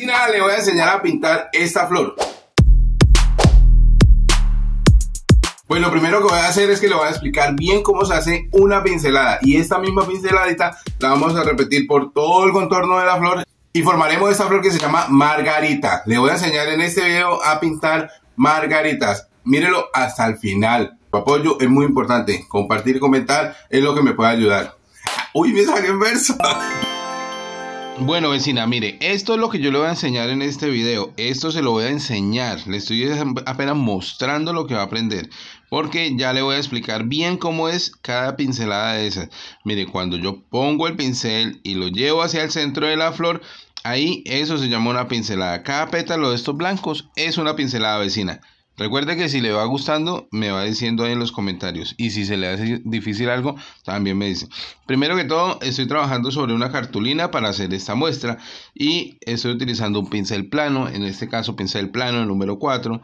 Y nada, le voy a enseñar a pintar esta flor. Pues lo primero que voy a hacer es que le voy a explicar bien cómo se hace una pincelada y esta misma pinceladita la vamos a repetir por todo el contorno de la flor y formaremos esta flor que se llama margarita. Le voy a enseñar en este video a pintar margaritas. Mírelo hasta el final. Tu apoyo es muy importante. Compartir y comentar es lo que me puede ayudar. Uy, me salió en bueno, vecina, mire, esto es lo que yo le voy a enseñar en este video. Esto se lo voy a enseñar. Le estoy apenas mostrando lo que va a aprender. Porque ya le voy a explicar bien cómo es cada pincelada de esas. Mire, cuando yo pongo el pincel y lo llevo hacia el centro de la flor, ahí eso se llama una pincelada. Cada pétalo de estos blancos es una pincelada, vecina. Recuerde que si le va gustando, me va diciendo ahí en los comentarios. Y si se le hace difícil algo, también me dice. Primero que todo, estoy trabajando sobre una cartulina para hacer esta muestra. Y estoy utilizando un pincel plano, en este caso pincel plano, el número 4.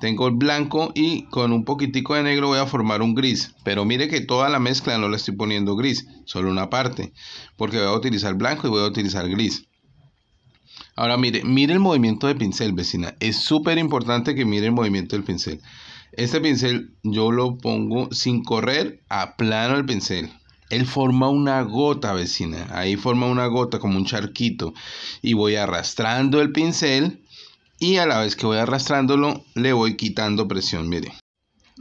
Tengo el blanco y con un poquitico de negro voy a formar un gris. Pero mire que toda la mezcla no la estoy poniendo gris, solo una parte. Porque voy a utilizar blanco y voy a utilizar gris. Ahora mire, mire el movimiento del pincel, vecina. Es súper importante que mire el movimiento del pincel. Este pincel yo lo pongo sin correr a plano el pincel. Él forma una gota, vecina. Ahí forma una gota como un charquito. Y voy arrastrando el pincel. Y a la vez que voy arrastrándolo, le voy quitando presión, mire.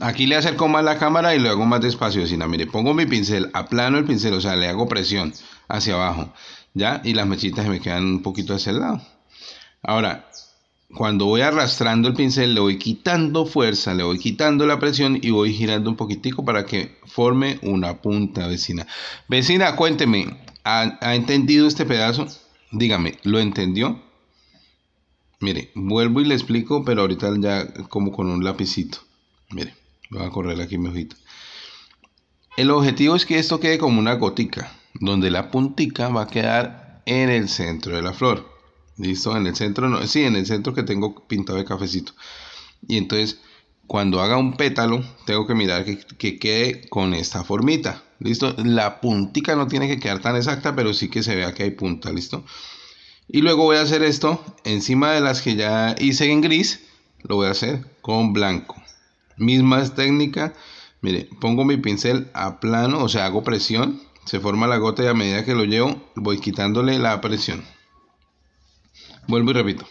Aquí le acerco más la cámara y lo hago más despacio, vecina. Mire, pongo mi pincel, a plano el pincel, o sea, le hago presión hacia abajo. ¿ya? Y las mechitas me quedan un poquito hacia el lado. Ahora, cuando voy arrastrando el pincel, le voy quitando fuerza, le voy quitando la presión y voy girando un poquitico para que forme una punta, vecina. Vecina, cuénteme, ¿ha, entendido este pedazo? Dígame, ¿lo entendió? Mire, vuelvo y le explico, pero ahorita ya como con un lapicito. Mire, voy a correr aquí mi ojito. El objetivo es que esto quede como una gotica donde la puntica va a quedar en el centro de la flor. ¿Listo? En el centro, no, sí, en el centro que tengo pintado de cafecito. Y entonces, cuando haga un pétalo, tengo que mirar que, quede con esta formita. ¿Listo? La puntica no tiene que quedar tan exacta, pero sí que se vea que hay punta. ¿Listo? Y luego voy a hacer esto encima de las que ya hice en gris, lo voy a hacer con blanco. Mismas técnica, mire, pongo mi pincel a plano, o sea, hago presión se forma la gota y a medida que lo llevo voy quitándole la presión. Vuelvo y repito.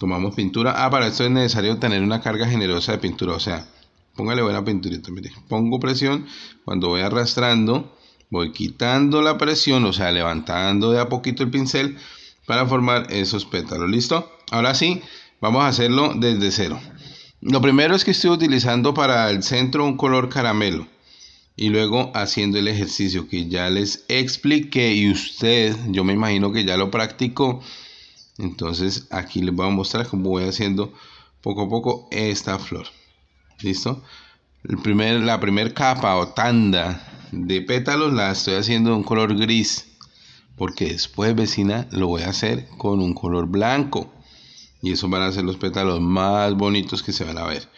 Tomamos pintura. Ah, para esto es necesario tener una carga generosa de pintura. O sea, póngale buena pintura Pongo presión. Cuando voy arrastrando, voy quitando la presión. O sea, levantando de a poquito el pincel para formar esos pétalos. ¿Listo? Ahora sí, vamos a hacerlo desde cero. Lo primero es que estoy utilizando para el centro un color caramelo y luego haciendo el ejercicio que ya les expliqué y usted, yo me imagino que ya lo practicó. Entonces aquí les voy a mostrar cómo voy haciendo poco a poco esta flor. ¿Listo? El primer, la primera capa o tanda de pétalos la estoy haciendo de un color gris. Porque después, vecina, lo voy a hacer con un color blanco. Y eso van a ser los pétalos más bonitos que se van a ver.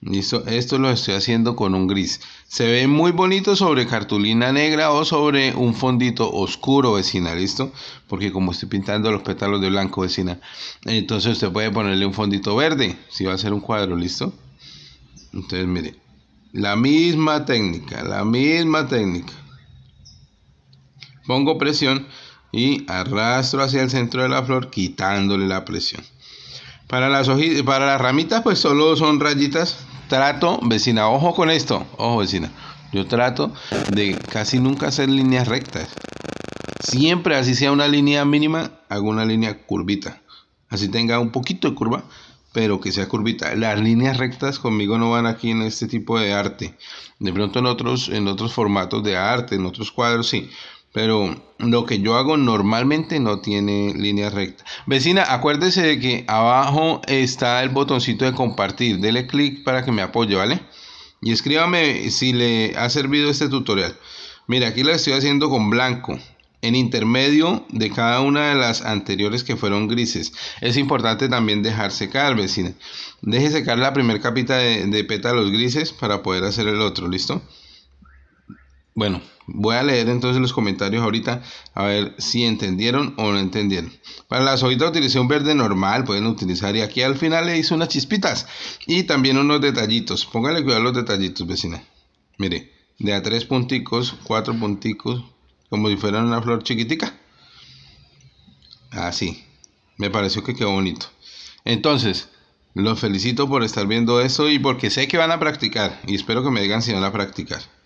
Listo, esto lo estoy haciendo con un gris. Se ve muy bonito sobre cartulina negra o sobre un fondito oscuro, vecina, ¿listo? Porque como estoy pintando los pétalos de blanco, vecina, entonces usted puede ponerle un fondito verde, si va a ser un cuadro, ¿listo? Entonces, mire, la misma técnica, la misma técnica. Pongo presión y arrastro hacia el centro de la flor quitándole la presión. Para las, para las ramitas, pues solo son rayitas trato, vecina, ojo con esto, ojo vecina, yo trato de casi nunca hacer líneas rectas. Siempre, así sea una línea mínima, hago una línea curvita. Así tenga un poquito de curva, pero que sea curvita. Las líneas rectas conmigo no van aquí en este tipo de arte. De pronto en otros, en otros formatos de arte, en otros cuadros sí, pero lo que yo hago normalmente no tiene línea recta. Vecina, acuérdese de que abajo está el botoncito de compartir. Dele clic para que me apoye, ¿vale? Y escríbame si le ha servido este tutorial. Mira, aquí la estoy haciendo con blanco. En intermedio de cada una de las anteriores que fueron grises. Es importante también dejar secar, vecina. Deje secar la primera capita de pétalos grises para poder hacer el otro, ¿listo? Bueno, voy a leer entonces los comentarios ahorita a ver si entendieron o no entendieron. Para la hojitas utilicé un verde normal, pueden utilizar y aquí al final le hice unas chispitas y también unos detallitos. Pónganle cuidado los detallitos, vecina. Mire, de a tres punticos, cuatro punticos, como si fueran una flor chiquitica. Así, ah, me pareció que quedó bonito. Entonces, los felicito por estar viendo esto y porque sé que van a practicar y espero que me digan si van a practicar.